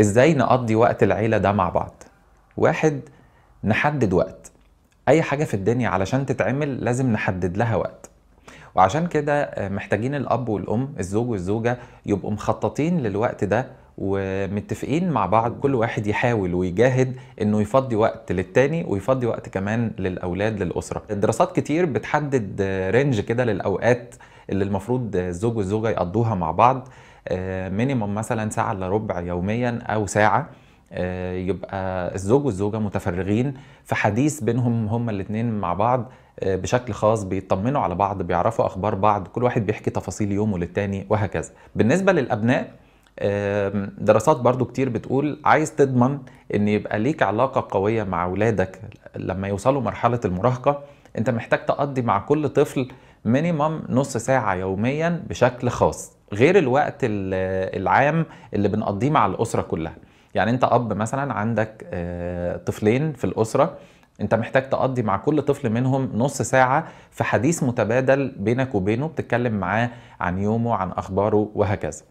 ازاي نقضي وقت العيله ده مع بعض واحد نحدد وقت اي حاجه في الدنيا علشان تتعمل لازم نحدد لها وقت وعشان كده آه، محتاجين الاب والام الزوج والزوجه يبقوا مخططين للوقت ده ومتفقين مع بعض كل واحد يحاول ويجاهد انه يفضي وقت للتاني ويفضي وقت كمان للاولاد للاسره دراسات كتير بتحدد رينج آه، كده للاوقات اللي المفروض آه، الزوج والزوجه يقضوها مع بعض مينيموم آه، مثلا ساعه الا ربع يوميا او ساعه آه، يبقى الزوج والزوجه متفرغين في حديث بينهم هما الاتنين مع بعض آه، بشكل خاص بيطمنوا على بعض بيعرفوا اخبار بعض كل واحد بيحكي تفاصيل يومه للتاني وهكذا بالنسبه للابناء دراسات برضو كتير بتقول عايز تضمن ان يبقى ليك علاقه قويه مع اولادك لما يوصلوا مرحله المراهقه انت محتاج تقضي مع كل طفل مينيمم نص ساعه يوميا بشكل خاص غير الوقت العام اللي بنقضيه مع الاسره كلها يعني انت اب مثلا عندك آه، طفلين في الاسره انت محتاج تقضي مع كل طفل منهم نص ساعة في حديث متبادل بينك وبينه بتتكلم معاه عن يومه عن اخباره وهكذا